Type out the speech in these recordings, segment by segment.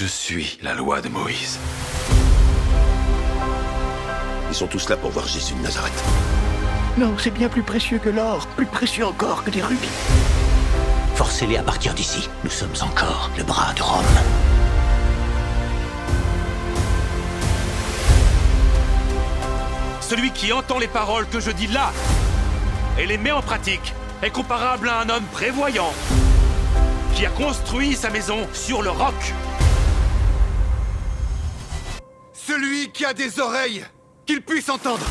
Je suis la loi de Moïse. Ils sont tous là pour voir Jésus de Nazareth. Non, c'est bien plus précieux que l'or, plus précieux encore que des rubis. Forcez-les à partir d'ici. Nous sommes encore le bras de Rome. Celui qui entend les paroles que je dis là et les met en pratique est comparable à un homme prévoyant qui a construit sa maison sur le roc. celui qui a des oreilles, qu'il puisse entendre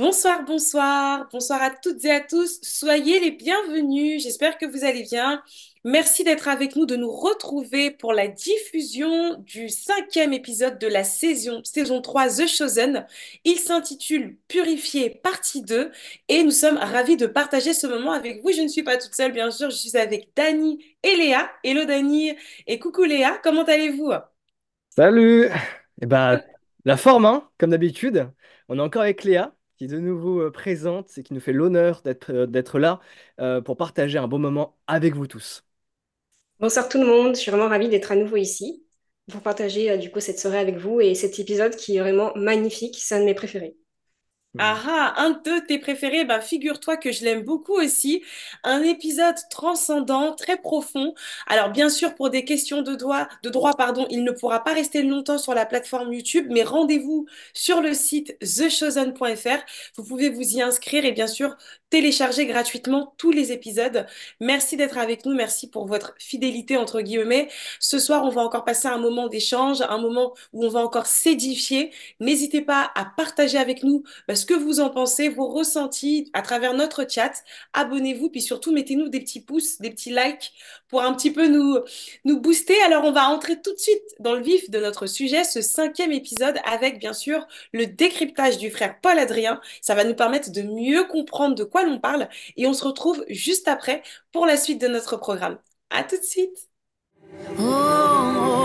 Bonsoir, bonsoir, bonsoir à toutes et à tous. Soyez les bienvenus. J'espère que vous allez bien. Merci d'être avec nous, de nous retrouver pour la diffusion du cinquième épisode de la saison, saison 3 The Chosen. Il s'intitule Purifié partie 2 et nous sommes ravis de partager ce moment avec vous. Je ne suis pas toute seule, bien sûr, je suis avec Dani et Léa. Hello Dani et coucou Léa, comment allez-vous Salut Eh ben, la forme, hein, comme d'habitude. On est encore avec Léa qui de nouveau euh, présente et qui nous fait l'honneur d'être euh, là euh, pour partager un bon moment avec vous tous. Bonsoir tout le monde, je suis vraiment ravie d'être à nouveau ici pour partager du coup cette soirée avec vous et cet épisode qui est vraiment magnifique, c'est un de mes préférés. Ah ah, un de tes préférés, bah figure-toi que je l'aime beaucoup aussi. Un épisode transcendant, très profond. Alors bien sûr, pour des questions de droit, de droit pardon, il ne pourra pas rester longtemps sur la plateforme YouTube, mais rendez-vous sur le site thechosen.fr. Vous pouvez vous y inscrire et bien sûr télécharger gratuitement tous les épisodes. Merci d'être avec nous, merci pour votre fidélité entre guillemets. Ce soir, on va encore passer un moment d'échange, un moment où on va encore s'édifier. N'hésitez pas à partager avec nous. Parce bah, que vous en pensez, vos ressentis à travers notre chat. Abonnez-vous, puis surtout mettez-nous des petits pouces, des petits likes pour un petit peu nous, nous booster. Alors on va entrer tout de suite dans le vif de notre sujet, ce cinquième épisode avec bien sûr le décryptage du frère Paul Adrien. Ça va nous permettre de mieux comprendre de quoi l'on parle et on se retrouve juste après pour la suite de notre programme. À tout de suite. Oh, oh,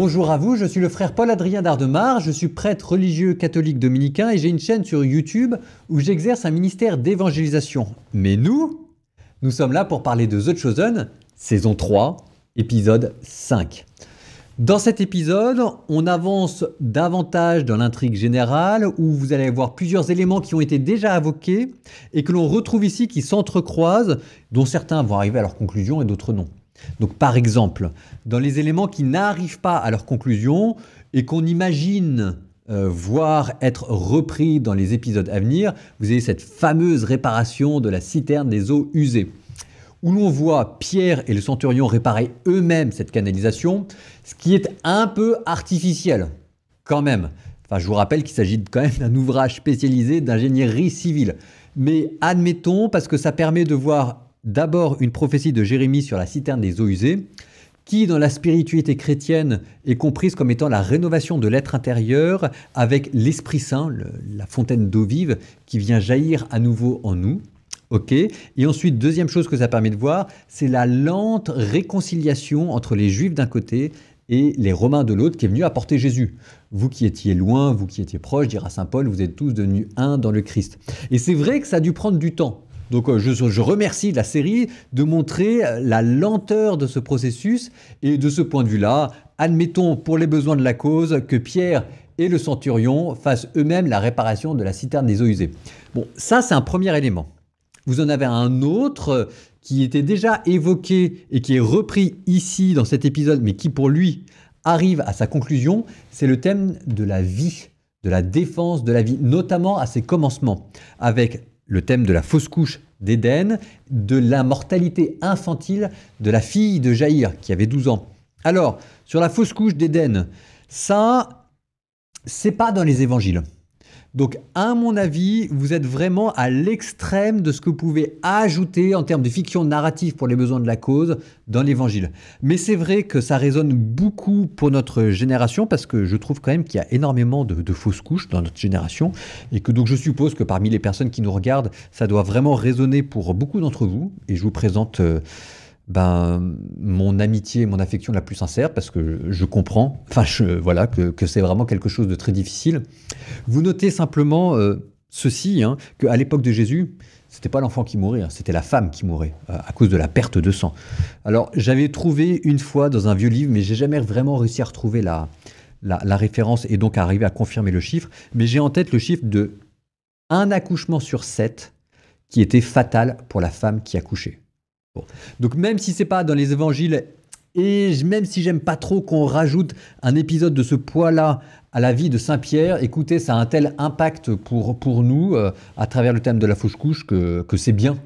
Bonjour à vous, je suis le frère Paul-Adrien Dardemar, je suis prêtre religieux catholique dominicain et j'ai une chaîne sur YouTube où j'exerce un ministère d'évangélisation. Mais nous, nous sommes là pour parler de The Chosen, saison 3, épisode 5. Dans cet épisode, on avance davantage dans l'intrigue générale où vous allez voir plusieurs éléments qui ont été déjà évoqués et que l'on retrouve ici qui s'entrecroisent, dont certains vont arriver à leur conclusion et d'autres non. Donc par exemple, dans les éléments qui n'arrivent pas à leur conclusion et qu'on imagine euh, voir être repris dans les épisodes à venir, vous avez cette fameuse réparation de la citerne des eaux usées, où l'on voit Pierre et le centurion réparer eux-mêmes cette canalisation, ce qui est un peu artificiel, quand même. Enfin, je vous rappelle qu'il s'agit quand même d'un ouvrage spécialisé d'ingénierie civile. Mais admettons, parce que ça permet de voir D'abord, une prophétie de Jérémie sur la citerne des eaux usées, qui dans la spiritualité chrétienne est comprise comme étant la rénovation de l'être intérieur avec l'Esprit Saint, la fontaine d'eau vive, qui vient jaillir à nouveau en nous. Ok. Et ensuite, deuxième chose que ça permet de voir, c'est la lente réconciliation entre les Juifs d'un côté et les Romains de l'autre qui est venu apporter Jésus. Vous qui étiez loin, vous qui étiez proche, dira Saint Paul, vous êtes tous devenus un dans le Christ. Et c'est vrai que ça a dû prendre du temps. Donc euh, je, remercie la série de montrer euh, la lenteur de ce processus et de ce point de vue-là, admettons pour les besoins de la cause que Pierre et le centurion fassent eux-mêmes la réparation de la citerne des eaux usées. Bon, ça c'est un premier élément. Vous en avez un autre euh, qui était déjà évoqué et qui est repris ici dans cet épisode, mais qui pour lui arrive à sa conclusion, c'est le thème de la vie, de la défense de la vie, notamment à ses commencements, avec le thème de la fausse couche d'Éden, de la mortalité infantile de la fille de Jaïr, qui avait 12 ans. Alors, sur la fausse couche d'Éden, ça, c'est pas dans les évangiles. Donc, à mon avis, vous êtes vraiment à l'extrême de ce que vous pouvez ajouter en termes de fiction narrative pour les besoins de la cause dans l'Évangile. Mais c'est vrai que ça résonne beaucoup pour notre génération parce que je trouve quand même qu'il y a énormément de, fausses couches dans notre génération et que donc je suppose que parmi les personnes qui nous regardent, ça doit vraiment résonner pour beaucoup d'entre vous. Et je vous présente. Euh, ben, mon amitié, mon affection la plus sincère, parce que je comprends, enfin, voilà, que, c'est vraiment quelque chose de très difficile. Vous notez simplement euh, ceci, hein, qu'à l'époque de Jésus, c'était pas l'enfant qui mourait, hein, c'était la femme qui mourait euh, à cause de la perte de sang. Alors, j'avais trouvé une fois dans un vieux livre, mais j'ai jamais vraiment réussi à retrouver la, la, la référence et donc à arriver à confirmer le chiffre, mais j'ai en tête le chiffre de un accouchement sur sept qui était fatal pour la femme qui accouchait. Donc même si c'est pas dans les évangiles et même si j'aime pas trop qu'on rajoute un épisode de ce poids-là à la vie de Saint Pierre, écoutez, ça a un tel impact pour, nous euh, à travers le thème de la fauche couche que, que c'est bien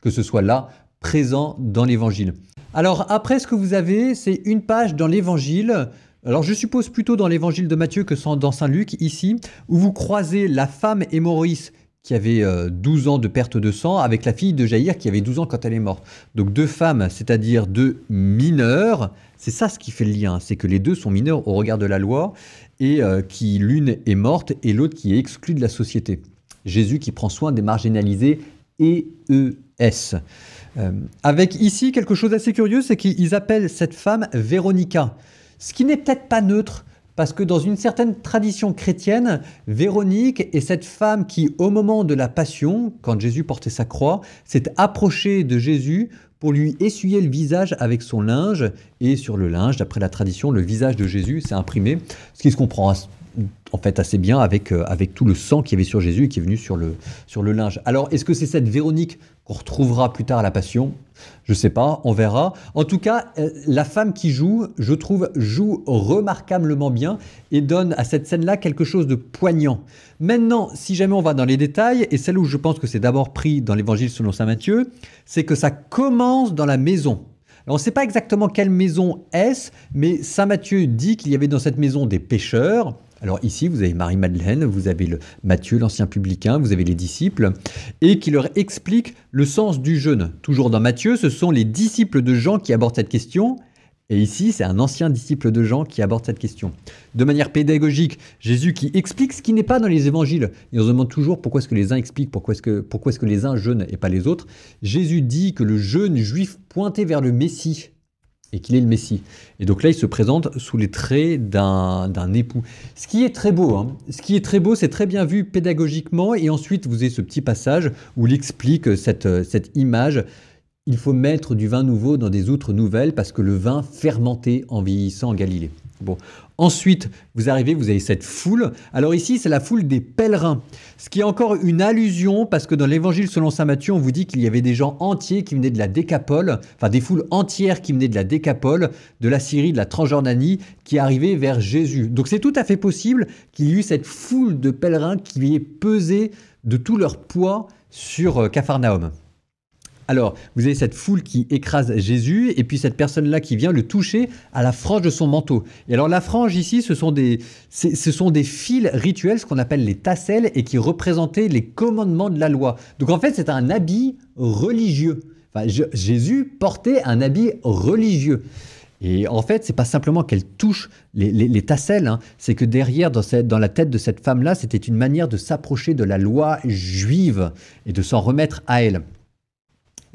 que ce soit là, présent dans l'évangile. Alors après, ce que vous avez, c'est une page dans l'évangile. Alors je suppose plutôt dans l'évangile de Matthieu que dans Saint Luc, ici, où vous croisez la femme Maurice qui avait 12 euh, ans de perte de sang avec la fille de Jaïr qui avait 12 ans quand elle est morte. Donc deux femmes, c'est-à-dire deux mineurs, c'est ça ce qui fait le lien, c'est que les deux sont mineurs au regard de la loi et euh, qui l'une est morte et l'autre qui est exclue de la société. Jésus qui prend soin des marginalisés et ES. Euh, avec ici quelque chose d'assez curieux, c'est qu'ils appellent cette femme Véronica, ce qui n'est peut-être pas neutre. Parce que dans une certaine tradition chrétienne, Véronique est cette femme qui, au moment de la passion, quand Jésus portait sa croix, s'est approchée de Jésus pour lui essuyer le visage avec son linge. Et sur le linge, d'après la tradition, le visage de Jésus s'est imprimé, ce qui se comprend en fait assez bien avec, euh, avec tout le sang qui avait sur Jésus et qui est venu sur le, sur le linge. Alors, est-ce que c'est cette Véronique qu'on retrouvera plus tard à la Passion Je ne sais pas, on verra. En tout cas, euh, la femme qui joue, je trouve, joue remarquablement bien et donne à cette scène-là quelque chose de poignant. Maintenant, si jamais on va dans les détails, et celle où je pense que c'est d'abord pris dans l'Évangile selon Saint Matthieu, c'est que ça commence dans la maison. Alors, on ne sait pas exactement quelle maison est-ce, mais Saint Matthieu dit qu'il y avait dans cette maison des pêcheurs, alors ici, vous avez Marie-Madeleine, vous avez le Matthieu, l'ancien publicain, vous avez les disciples, et qui leur explique le sens du jeûne. Toujours dans Matthieu, ce sont les disciples de Jean qui abordent cette question. Et ici, c'est un ancien disciple de Jean qui aborde cette question. De manière pédagogique, Jésus qui explique ce qui n'est pas dans les évangiles. Et on se demande toujours pourquoi est-ce que les uns expliquent, pourquoi est-ce que, pourquoi est-ce que les uns jeûnent et pas les autres. Jésus dit que le jeûne juif pointait vers le Messie, et qu'il est le Messie. Et donc là, il se présente sous les traits d'un époux. Ce qui est très beau, hein. ce qui est très beau, c'est très bien vu pédagogiquement, et ensuite vous avez ce petit passage où il explique cette, cette image. Il faut mettre du vin nouveau dans des outres nouvelles parce que le vin fermentait en vieillissant en Galilée. Bon. Ensuite, vous arrivez, vous avez cette foule. Alors ici, c'est la foule des pèlerins. Ce qui est encore une allusion, parce que dans l'évangile selon saint Matthieu, on vous dit qu'il y avait des gens entiers qui venaient de la Décapole, enfin des foules entières qui venaient de la Décapole, de la Syrie, de la Transjordanie, qui arrivaient vers Jésus. Donc c'est tout à fait possible qu'il y ait eu cette foule de pèlerins qui ait pesé de tout leur poids sur euh, Capharnaüm. Alors, vous avez cette foule qui écrase Jésus, et puis cette personne-là qui vient le toucher à la frange de son manteau. Et alors, la frange ici, ce sont des, fils rituels, ce qu'on appelle les tassels, et qui représentaient les commandements de la loi. Donc, en fait, c'est un habit religieux. Jésus portait un habit religieux. Et en fait, ce n'est pas simplement qu'elle touche les, les, tassels, hein. c'est que derrière, dans, la tête de cette femme-là, c'était une manière de s'approcher de la loi juive et de s'en remettre à elle.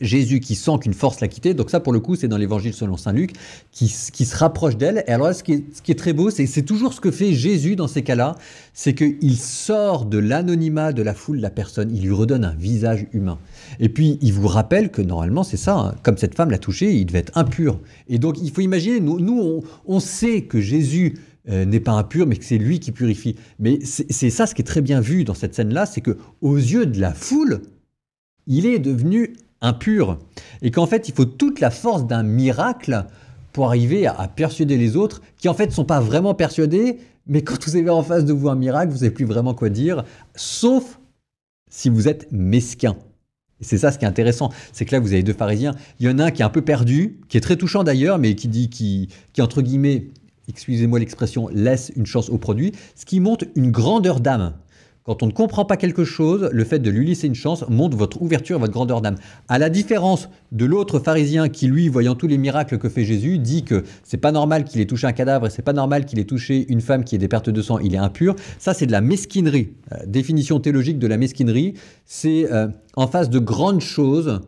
Jésus qui sent qu'une force l'a quitté. Donc ça, pour le coup, c'est dans l'évangile selon Saint Luc, qui, se rapproche d'elle. Et alors ce qui est, ce qui est très beau, c'est, c'est toujours ce que fait Jésus dans ces cas-là, c'est qu'il sort de l'anonymat de la foule de la personne, il lui redonne un visage humain. Et puis, il vous rappelle que normalement, c'est ça, hein. comme cette femme l'a touché, il devait être impur. Et donc, il faut imaginer, nous, nous on, sait que Jésus euh, n'est pas impur, mais que c'est lui qui purifie. Mais c'est, c'est ça ce qui est très bien vu dans cette scène-là, c'est que aux yeux de la foule, il est devenu impur et qu'en fait il faut toute la force d'un miracle pour arriver à, persuader les autres qui en fait ne sont pas vraiment persuadés, mais quand vous avez en face de vous un miracle, vous n'avez plus vraiment quoi dire, sauf si vous êtes mesquin. Et c'est ça ce qui est intéressant, c'est que là vous avez deux pharisiens, il y en a un qui est un peu perdu, qui est très touchant d'ailleurs, mais qui dit, qui, qui entre guillemets, excusez-moi l'expression, laisse une chance au produit, ce qui montre une grandeur d'âme. Quand on ne comprend pas quelque chose, le fait de lui laisser une chance montre votre ouverture votre grandeur d'âme. À la différence de l'autre pharisien qui, lui, voyant tous les miracles que fait Jésus, dit que c'est pas normal qu'il ait touché un cadavre et c'est pas normal qu'il ait touché une femme qui ait des pertes de sang, il est impur. Ça, c'est de la mesquinerie. Euh, définition théologique de la mesquinerie, c'est euh, en face de grandes choses,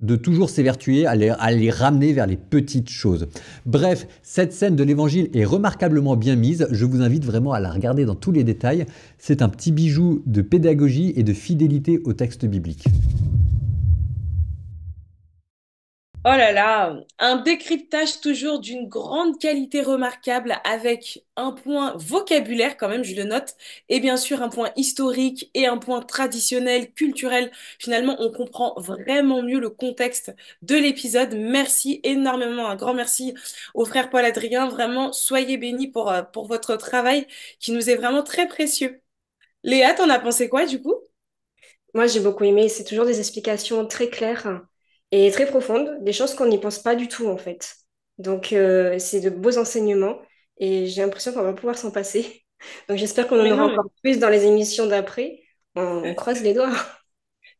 de toujours s'évertuer à, les, ramener vers les petites choses. Bref, cette scène de l'évangile est remarquablement bien mise, je vous invite vraiment à la regarder dans tous les détails, c'est un petit bijou de pédagogie et de fidélité au texte biblique. Oh là là, un décryptage toujours d'une grande qualité remarquable avec un point vocabulaire quand même, je le note, et bien sûr un point historique et un point traditionnel, culturel. Finalement, on comprend vraiment mieux le contexte de l'épisode. Merci énormément, un grand merci au frère Paul Adrien. Vraiment, soyez bénis pour, euh, pour votre travail qui nous est vraiment très précieux. Léa, t'en as pensé quoi du coup Moi, j'ai beaucoup aimé. C'est toujours des explications très claires et très profondes, des choses qu'on n'y pense pas du tout en fait. Donc euh, c'est de beaux enseignements et j'ai l'impression qu'on va pouvoir s'en passer. Donc j'espère qu'on en aura encore plus dans les émissions d'après. On, euh, croise les doigts.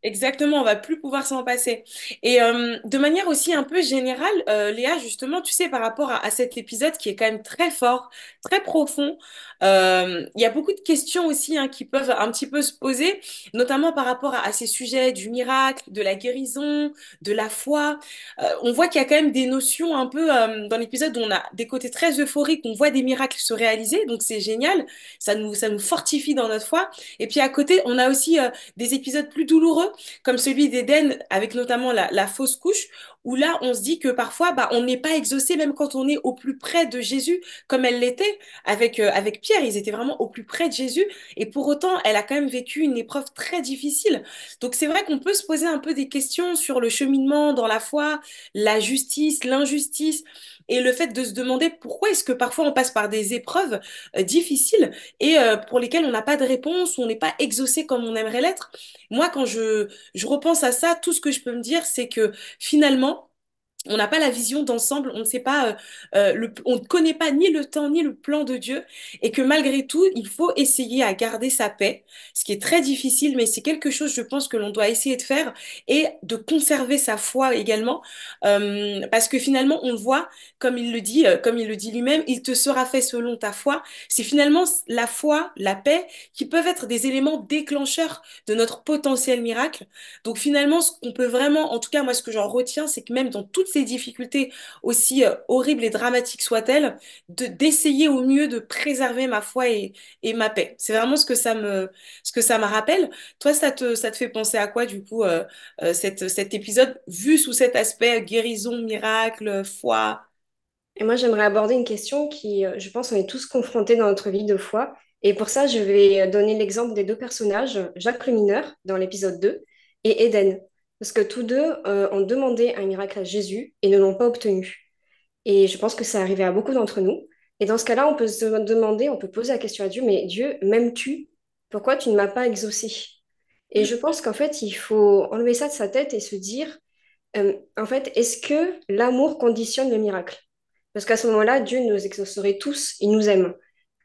Exactement, on va plus pouvoir s'en passer. Et euh, de manière aussi un peu générale, Léa, justement, tu sais, par rapport à, cet épisode qui est quand même très fort, très profond, euh, il y a beaucoup de questions aussi hein, qui peuvent un petit peu se poser, notamment par rapport à, ces sujets du miracle, de la guérison, de la foi. Euh, on voit qu'il y a quand même des notions un peu euh, dans l'épisode où on a des côtés très euphoriques, on voit des miracles se réaliser, donc c'est génial, ça nous, ça nous fortifie dans notre foi. Et puis à côté, on a aussi des épisodes plus douloureux, comme celui d'Éden, avec notamment la, la, fausse couche, où là, on se dit que parfois, bah, on n'est pas exaucé, même quand on est au plus près de Jésus, comme elle l'était avec, euh, avec Pierre. Ils étaient vraiment au plus près de Jésus. Et pour autant, elle a quand même vécu une épreuve très difficile. Donc, c'est vrai qu'on peut se poser un peu des questions sur le cheminement dans la foi, la justice, l'injustice et le fait de se demander pourquoi est-ce que parfois on passe par des épreuves euh, difficiles et euh, pour lesquelles on n'a pas de réponse, on n'est pas exaucé comme on aimerait l'être. Moi, quand je, je repense à ça, tout ce que je peux me dire, c'est que finalement, on n'a pas la vision d'ensemble, on ne sait pas, euh, euh, le, on ne connaît pas ni le temps ni le plan de Dieu, et que malgré tout, il faut essayer à garder sa paix, ce qui est très difficile, mais c'est quelque chose, je pense, que l'on doit essayer de faire et de conserver sa foi également, euh, parce que finalement, on voit, comme il le dit, comme il le dit lui-même, il te sera fait selon ta foi. C'est finalement la foi, la paix, qui peuvent être des éléments déclencheurs de notre potentiel miracle. Donc finalement, ce qu'on peut vraiment, en tout cas moi, ce que j'en retiens, c'est que même dans toute ces difficultés, aussi euh, horribles et dramatiques soient-elles, de d'essayer au mieux de préserver ma foi et, ma paix. C'est vraiment ce que ça me ce que ça rappelle. Toi, ça te ça te fait penser à quoi du coup euh, euh, cette, cet épisode vu sous cet aspect guérison, miracle, foi? Et moi, j'aimerais aborder une question qui, je pense, on est tous confrontés dans notre vie de foi. Et pour ça, je vais donner l'exemple des deux personnages, Jacques le mineur dans l'épisode 2 et Eden. Parce que tous deux euh, ont demandé un miracle à Jésus et ne l'ont pas obtenu. Et je pense que ça arrivait à beaucoup d'entre nous. Et dans ce cas-là, on peut se demander, on peut poser la question à Dieu, mais Dieu, m'aimes-tu Pourquoi tu ne m'as pas exaucé Et je pense qu'en fait, il faut enlever ça de sa tête et se dire, euh, en fait, est-ce que l'amour conditionne le miracle Parce qu'à ce moment-là, Dieu nous exaucerait tous, il nous aime.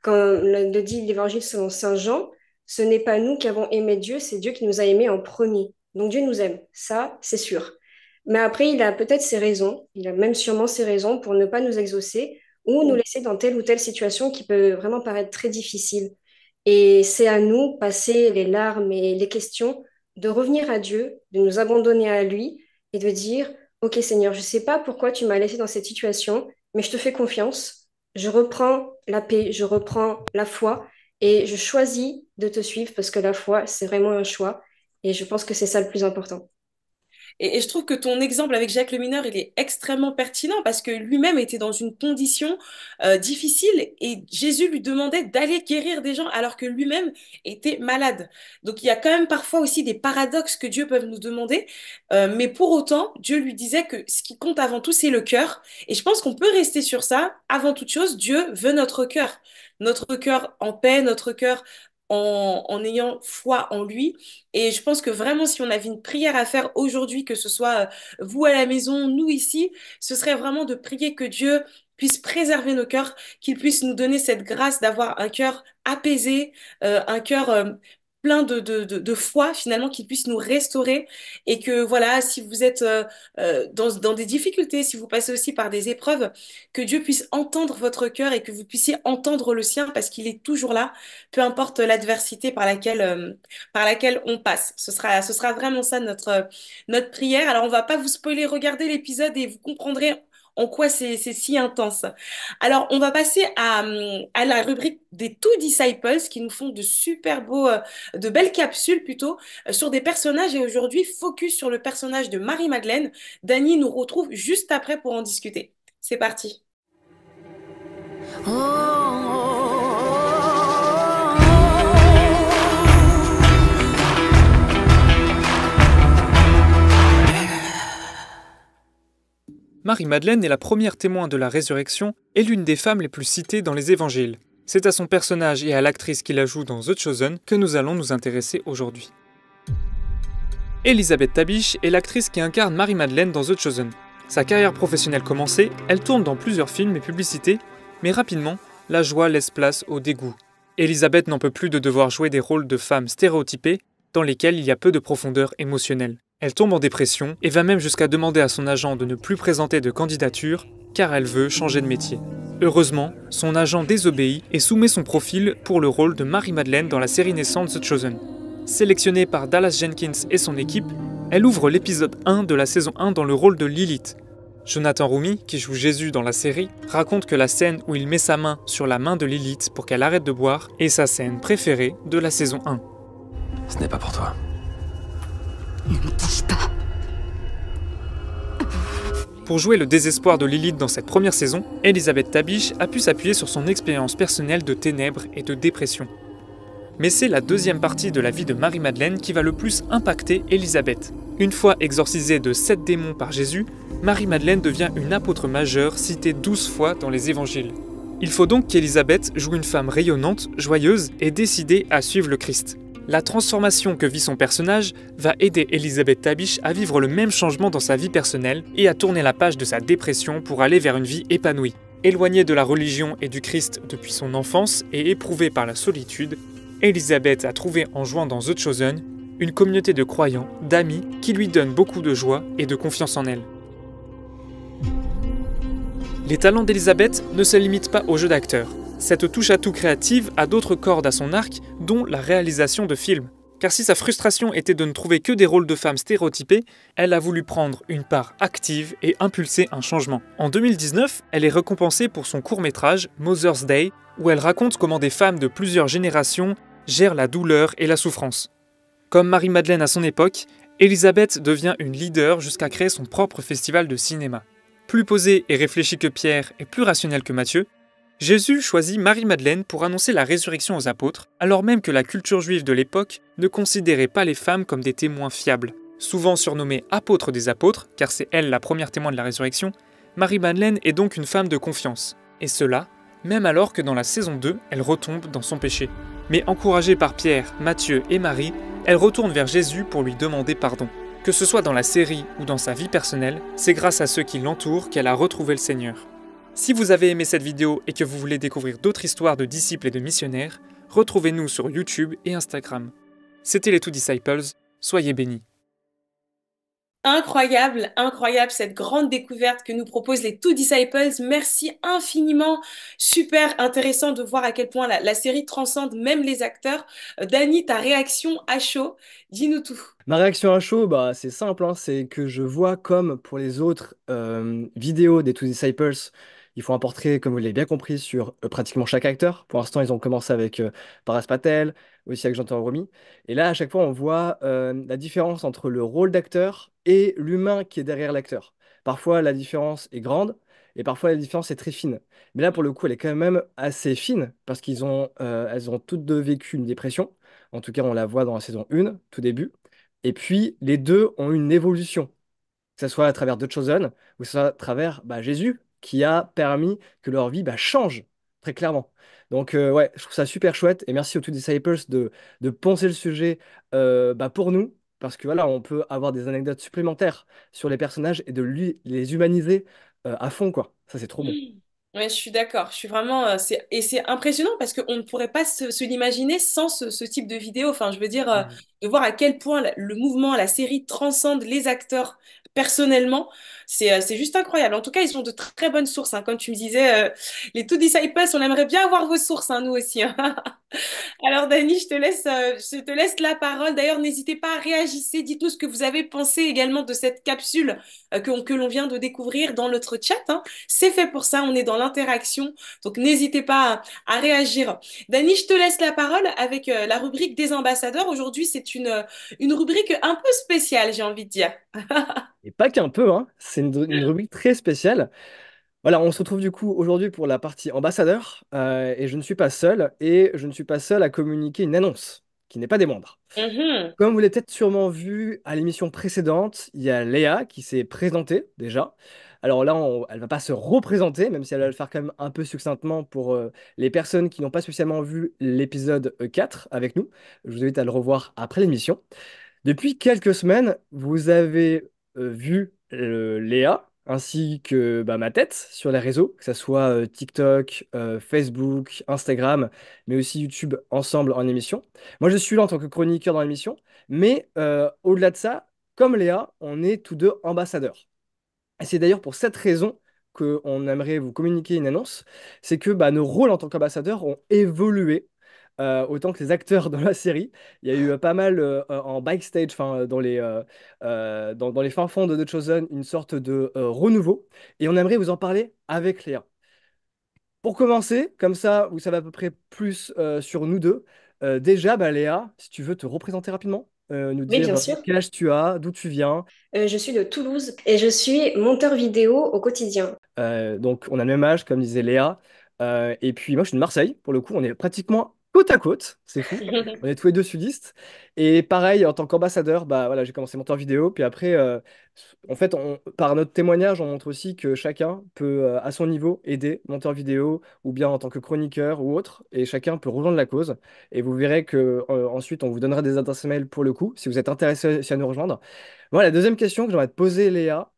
Quand le dit l'Évangile selon Saint Jean, ce n'est pas nous qui avons aimé Dieu, c'est Dieu qui nous a aimés en premier. Donc Dieu nous aime, ça c'est sûr. Mais après, il a peut-être ses raisons, il a même sûrement ses raisons pour ne pas nous exaucer ou nous laisser dans telle ou telle situation qui peut vraiment paraître très difficile. Et c'est à nous, passer les larmes et les questions, de revenir à Dieu, de nous abandonner à lui et de dire, OK Seigneur, je ne sais pas pourquoi tu m'as laissé dans cette situation, mais je te fais confiance, je reprends la paix, je reprends la foi et je choisis de te suivre parce que la foi, c'est vraiment un choix et je pense que c'est ça le plus important. Et, je trouve que ton exemple avec Jacques le mineur il est extrêmement pertinent parce que lui-même était dans une condition euh, difficile et Jésus lui demandait d'aller guérir des gens alors que lui-même était malade. Donc il y a quand même parfois aussi des paradoxes que Dieu peut nous demander, euh, mais pour autant, Dieu lui disait que ce qui compte avant tout, c'est le cœur. Et je pense qu'on peut rester sur ça. Avant toute chose, Dieu veut notre cœur notre cœur en paix, notre cœur en, ayant foi en lui. Et je pense que vraiment, si on avait une prière à faire aujourd'hui, que ce soit euh, vous à la maison, nous ici, ce serait vraiment de prier que Dieu puisse préserver nos cœurs, qu'il puisse nous donner cette grâce d'avoir un cœur apaisé, euh, un cœur euh, plein de, de, de, foi finalement qu'il puisse nous restaurer et que voilà si vous êtes euh, euh, dans, dans des difficultés si vous passez aussi par des épreuves que Dieu puisse entendre votre cœur et que vous puissiez entendre le sien parce qu'il est toujours là peu importe l'adversité par laquelle euh, par laquelle on passe ce sera ce sera vraiment ça notre notre prière alors on va pas vous spoiler regardez l'épisode et vous comprendrez en quoi c'est si intense. Alors, on va passer à, hum, la rubrique des Two Disciples qui nous font de super beaux, euh, de belles capsules plutôt euh, sur des personnages et aujourd'hui focus sur le personnage de Marie-Madeleine. Dany nous retrouve juste après pour en discuter. C'est parti. Marie-Madeleine est la première témoin de la résurrection et l'une des femmes les plus citées dans les évangiles. C'est à son personnage et à l'actrice qui la joue dans The Chosen que nous allons nous intéresser aujourd'hui. Elisabeth Tabiche est l'actrice qui incarne Marie-Madeleine dans The Chosen. Sa carrière professionnelle commencée, elle tourne dans plusieurs films et publicités, mais rapidement, la joie laisse place au dégoût. Elisabeth n'en peut plus de devoir jouer des rôles de femmes stéréotypées dans lesquels il y a peu de profondeur émotionnelle. Elle tombe en dépression et va même jusqu'à demander à son agent de ne plus présenter de candidature car elle veut changer de métier. Heureusement, son agent désobéit et soumet son profil pour le rôle de Marie-Madeleine dans la série naissante The Chosen. Sélectionnée par Dallas Jenkins et son équipe, elle ouvre l'épisode 1 de la saison 1 dans le rôle de Lilith. Jonathan Rumi, qui joue Jésus dans la série, raconte que la scène où il met sa main sur la main de Lilith pour qu'elle arrête de boire est sa scène préférée de la saison 1. Ce n'est pas pour toi. Pour jouer le désespoir de Lilith dans cette première saison, Elisabeth Tabiche a pu s'appuyer sur son expérience personnelle de ténèbres et de dépression. Mais c'est la deuxième partie de la vie de Marie-Madeleine qui va le plus impacter Elisabeth. Une fois exorcisée de sept démons par Jésus, Marie-Madeleine devient une apôtre majeure citée douze fois dans les évangiles. Il faut donc qu'Elisabeth joue une femme rayonnante, joyeuse et décidée à suivre le Christ. La transformation que vit son personnage va aider Elisabeth Tabish à vivre le même changement dans sa vie personnelle et à tourner la page de sa dépression pour aller vers une vie épanouie. Éloignée de la religion et du Christ depuis son enfance et éprouvée par la solitude, Elisabeth a trouvé en jouant dans The Chosen une communauté de croyants, d'amis, qui lui donnent beaucoup de joie et de confiance en elle. Les talents d'Elisabeth ne se limitent pas au jeu d'acteur cette touche à tout créative a d'autres cordes à son arc, dont la réalisation de films. Car si sa frustration était de ne trouver que des rôles de femmes stéréotypés, elle a voulu prendre une part active et impulser un changement. En 2019, elle est récompensée pour son court-métrage Mother's Day, où elle raconte comment des femmes de plusieurs générations gèrent la douleur et la souffrance. Comme Marie-Madeleine à son époque, Elisabeth devient une leader jusqu'à créer son propre festival de cinéma. Plus posée et réfléchie que Pierre et plus rationnelle que Mathieu, Jésus choisit Marie-Madeleine pour annoncer la résurrection aux apôtres, alors même que la culture juive de l'époque ne considérait pas les femmes comme des témoins fiables. Souvent surnommée apôtre des apôtres, car c'est elle la première témoin de la résurrection, Marie-Madeleine est donc une femme de confiance. Et cela, même alors que dans la saison 2, elle retombe dans son péché. Mais encouragée par Pierre, Matthieu et Marie, elle retourne vers Jésus pour lui demander pardon. Que ce soit dans la série ou dans sa vie personnelle, c'est grâce à ceux qui l'entourent qu'elle a retrouvé le Seigneur. Si vous avez aimé cette vidéo et que vous voulez découvrir d'autres histoires de disciples et de missionnaires, retrouvez-nous sur YouTube et Instagram. C'était les Two Disciples, soyez bénis. Incroyable, incroyable cette grande découverte que nous proposent les Two Disciples. Merci infiniment, super intéressant de voir à quel point la, série transcende même les acteurs. Euh, Dani, ta réaction à chaud, dis-nous tout. Ma réaction à chaud, bah, c'est simple, hein. c'est que je vois comme pour les autres euh, vidéos des Two Disciples, ils font un portrait, comme vous l'avez bien compris, sur euh, pratiquement chaque acteur. Pour l'instant, ils ont commencé avec Paras euh, Patel, aussi avec Jean-Pierre Romy. Et là, à chaque fois, on voit euh, la différence entre le rôle d'acteur et l'humain qui est derrière l'acteur. Parfois, la différence est grande. Et parfois, la différence est très fine. Mais là, pour le coup, elle est quand même assez fine parce qu'elles ont, elles ont toutes deux vécu une dépression. En tout cas, on la voit dans la saison 1, tout début. Et puis, les deux ont une évolution que ce soit à travers The Chosen ou ce soit à travers bah, Jésus, qui a permis que leur vie bah, change très clairement. Donc euh, ouais, je trouve ça super chouette et merci aux Two Disciples de, de penser le sujet euh, bah, pour nous parce que voilà, on peut avoir des anecdotes supplémentaires sur les personnages et de les humaniser euh, à fond quoi. Ça c'est trop bon. Mmh. Ouais, je suis d'accord. Je suis vraiment et c'est impressionnant parce qu'on ne pourrait pas se, l'imaginer sans ce, type de vidéo. Enfin, je veux dire mmh. de voir à quel point le mouvement, la série transcende les acteurs personnellement. Euh, c'est juste incroyable. En tout cas, ils sont de très bonnes sources. Hein. Comme tu me disais, euh, les Two Disciples, on aimerait bien avoir vos sources, hein, nous aussi. Hein. Alors, Dani, je te laisse, euh, je te laisse la parole. D'ailleurs, n'hésitez pas à réagir. Dites-nous ce que vous avez pensé également de cette capsule que, que l'on vient de découvrir dans notre chat. C'est fait pour ça. On est dans l'interaction. Donc, n'hésitez pas à, réagir. Dani, je te laisse la parole avec la rubrique des ambassadeurs. Aujourd'hui, c'est une, une rubrique un peu spéciale, j'ai envie de dire. Et pas qu'un peu, hein. C'est une, rubrique très spéciale. Voilà, on se retrouve du coup aujourd'hui pour la partie ambassadeur. Euh, et je ne suis pas seul. Et je ne suis pas seul à communiquer une annonce qui n'est pas des moindres. Mm-hmm. Comme vous l'avez peut-être sûrement vu à l'émission précédente, il y a Léa qui s'est présentée déjà. Alors là, elle elle va pas se représenter, même si elle va le faire quand même un peu succinctement pour euh, les personnes qui n'ont pas spécialement vu l'épisode 4 euh, avec nous. Je vous invite à le revoir après l'émission. Depuis quelques semaines, vous avez vu Léa, ainsi que bah, ma tête sur les réseaux, que ce soit euh, TikTok, euh, Facebook, Instagram, mais aussi YouTube ensemble en émission. Moi, je suis là en tant que chroniqueur dans l'émission, mais euh, au-delà de ça, comme Léa, on est tous deux ambassadeurs. Et c'est d'ailleurs pour cette raison qu'on aimerait vous communiquer une annonce, c'est que bah, nos rôles en tant qu'ambassadeurs ont évolué euh, autant que les acteurs dans la série. Il y a eu euh, pas mal euh, en backstage, enfin dans les dans, les fins fonds de The Chosen, une sorte de renouveau. Et on aimerait vous en parler avec Léa. Pour commencer, comme ça, vous savez à peu près plus sur nous deux. déjà, bah, Léa, si tu veux te représenter rapidement. nous oui, dire quel âge tu as, d'où tu viens. je suis de Toulouse et je suis monteur vidéo au quotidien. donc on a le même âge, comme disait Léa. et puis moi je suis de Marseille, pour le coup, on est pratiquement côte à côte, c'est fou. on est tous les deux sudistes. Et pareil, en tant qu'ambassadeur, bah voilà, j'ai commencé monteur vidéo, puis après, euh, en fait, par notre témoignage, on montre aussi que chacun peut, euh, à son niveau, aider monteur vidéo ou bien en tant que chroniqueur ou autre, et chacun peut rejoindre la cause. Et vous verrez que euh, ensuite, on vous donnera des adresses mail pour le coup, si vous êtes intéressé à nous rejoindre. Voilà, la deuxième question que j'aimerais te poser, Léa,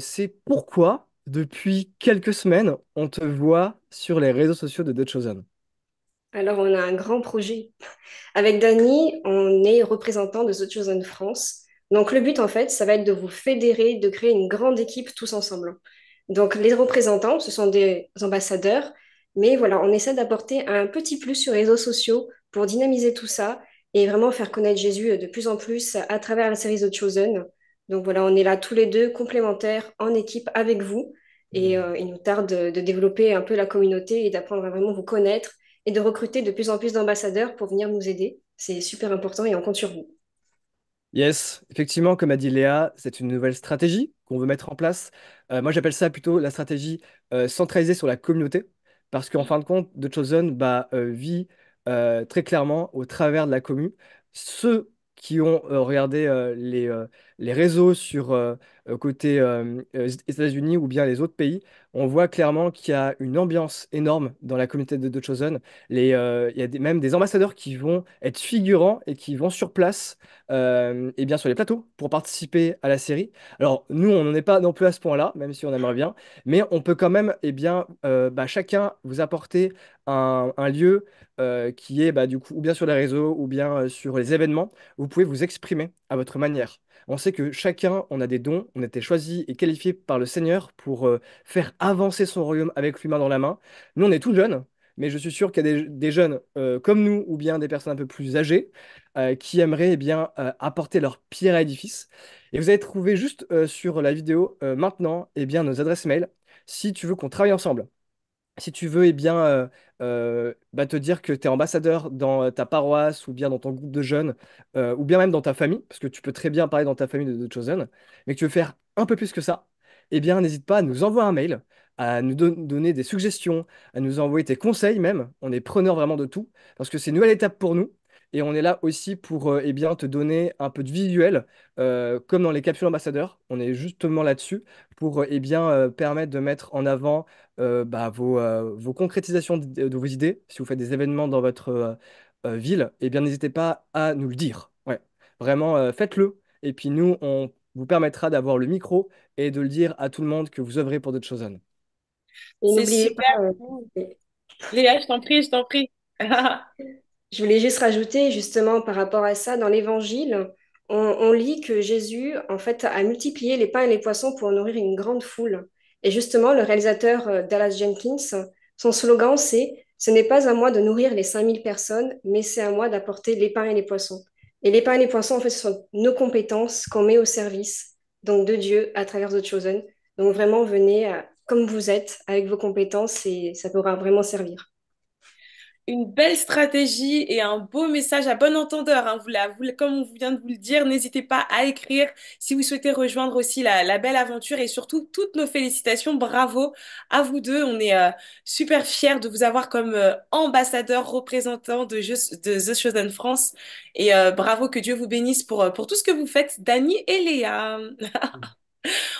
c'est pourquoi depuis quelques semaines, on te voit sur les réseaux sociaux de Dead Chosen alors, on a un grand projet. Avec Dany, on est représentant de The Chosen France. Donc, le but, en fait, ça va être de vous fédérer, de créer une grande équipe tous ensemble. Donc, les représentants, ce sont des ambassadeurs. Mais voilà, on essaie d'apporter un petit plus sur les réseaux sociaux pour dynamiser tout ça et vraiment faire connaître Jésus de plus en plus à travers la série The Chosen. Donc voilà, on est là tous les deux complémentaires en équipe avec vous. Et mmh. euh, il nous tarde de développer un peu la communauté et d'apprendre à vraiment vous connaître et de recruter de plus en plus d'ambassadeurs pour venir nous aider. C'est super important et on compte sur vous. Yes, effectivement, comme a dit Léa, c'est une nouvelle stratégie qu'on veut mettre en place. Euh, moi, j'appelle ça plutôt la stratégie euh, centralisée sur la communauté, parce qu'en fin de compte, The Chosen bah, euh, vit très clairement au travers de la commune. Ceux qui ont regardé les les réseaux sur euh, euh, côté euh, États-Unis ou bien les autres pays, on voit clairement qu'il y a une ambiance énorme dans la communauté de, The Chosen. il y a même des ambassadeurs qui vont être figurants et qui vont sur place, et bien sur les plateaux, pour participer à la série. Alors nous, on n'en est pas non plus à ce point-là, même si on aimerait bien, mais on peut quand même, et eh bien, bah, chacun vous apporter un, lieu qui est bah, du coup ou bien sur les réseaux ou bien sur les événements. Vous pouvez vous exprimer à votre manière on sait que chacun, on a des dons, on a été choisi et qualifié par le Seigneur pour euh, faire avancer son royaume avec l'humain dans la main. Nous, on est tout jeunes, mais je suis sûr qu'il y a des, jeunes euh, comme nous ou bien des personnes un peu plus âgées euh, qui aimeraient eh bien apporter leur pierre à l'édifice. Et vous allez trouver juste sur la vidéo maintenant eh bien, nos adresses mail si tu veux qu'on travaille ensemble si tu veux, eh bien, euh, euh, bah, te dire que tu es ambassadeur dans euh, ta paroisse ou bien dans ton groupe de jeunes ou bien même dans ta famille, parce que tu peux très bien parler dans ta famille de, Chosen, mais que tu veux faire un peu plus que ça, eh bien, n'hésite pas à nous envoyer un mail, à nous donner des suggestions, à nous envoyer tes conseils même. On est preneur vraiment de tout, parce que c'est une nouvelle étape pour nous. Et on est là aussi pour eh bien, te donner un peu de visuel, comme dans les capsules ambassadeurs. On est justement là-dessus pour eh bien, permettre de mettre en avant euh, bah, euh, vos, concrétisations euh, de, vos idées, si vous faites des événements dans votre ville, eh bien n'hésitez pas à nous le dire. Ouais. Vraiment, faites-le. Et puis nous, on vous permettra d'avoir le micro et de le dire à tout le monde que vous œuvrez pour d'autres choses. C'est super. Léa, je t'en prie, je t'en je voulais juste rajouter justement par rapport à ça, dans l'Évangile, on, on lit que Jésus, en fait, a multiplié les pains et les poissons pour nourrir une grande foule. Et justement, le réalisateur euh, Dallas Jenkins, son slogan, c'est Ce n'est pas à moi de nourrir les 5000 personnes, mais c'est à moi d'apporter les et les poissons. Et les et les poissons, en fait, ce sont nos compétences qu'on met au service donc de Dieu à travers The Chosen. Donc vraiment, venez euh, comme vous êtes, avec vos compétences, et ça pourra vraiment servir une belle stratégie et un beau message à bon entendeur. Hein. Vous la, vous, comme on vient de vous le dire, n'hésitez pas à écrire si vous souhaitez rejoindre aussi la, belle aventure et surtout toutes nos félicitations. Bravo à vous deux. On est euh, super fiers de vous avoir comme euh, ambassadeurs représentants de, de The Chosen France. Et euh, bravo, que Dieu vous bénisse pour, pour tout ce que vous faites, Dani et Léa.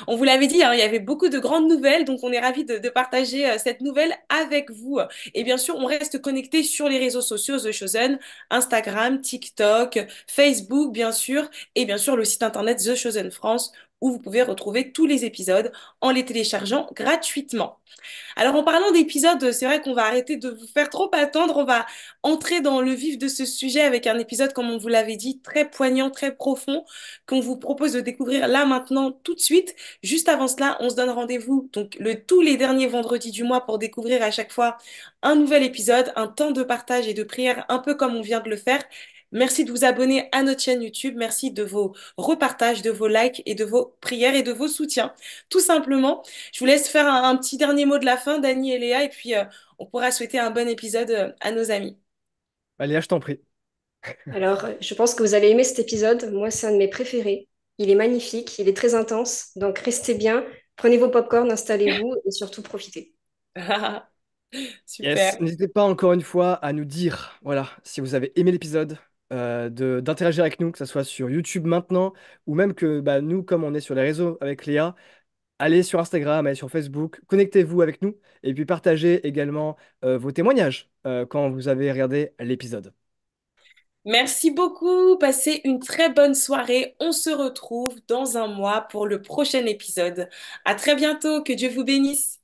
On vous l'avait dit, hein, il y avait beaucoup de grandes nouvelles, donc on est ravis de, partager euh, cette nouvelle avec vous. Et bien sûr, on reste connecté sur les réseaux sociaux The Chosen, Instagram, TikTok, Facebook, bien sûr, et bien sûr le site internet The Chosen France où vous pouvez retrouver tous les épisodes en les téléchargeant gratuitement. Alors en parlant d'épisodes, c'est vrai qu'on va arrêter de vous faire trop attendre, on va entrer dans le vif de ce sujet avec un épisode, comme on vous l'avait dit, très poignant, très profond, qu'on vous propose de découvrir là maintenant tout de suite. Juste avant cela, on se donne rendez-vous donc le, tous les derniers vendredis du mois pour découvrir à chaque fois un nouvel épisode, un temps de partage et de prière, un peu comme on vient de le faire. Merci de vous abonner à notre chaîne YouTube. Merci de vos repartages, de vos likes et de vos prières et de vos soutiens. Tout simplement, je vous laisse faire un, petit dernier mot de la fin, Dani et Léa, et puis euh, on pourra souhaiter un bon épisode euh, à nos amis. Allez, bah, Léa, je t'en prie. Alors, je pense que vous allez aimer cet épisode. Moi, c'est un de mes préférés. Il est magnifique, il est très intense. Donc, restez bien, prenez vos popcorns, installez-vous et surtout profitez. Super. N'hésitez pas encore une fois à nous dire, voilà, si vous avez aimé l'épisode, euh, d'interagir avec nous, que ce soit sur YouTube maintenant, ou même que bah, nous, comme on est sur les réseaux avec Léa, allez sur Instagram, allez sur Facebook, connectez-vous avec nous, et puis partagez également euh, vos témoignages euh, quand vous avez regardé l'épisode. Merci beaucoup, passez une très bonne soirée. On se retrouve dans un mois pour le prochain épisode. À très bientôt, que Dieu vous bénisse.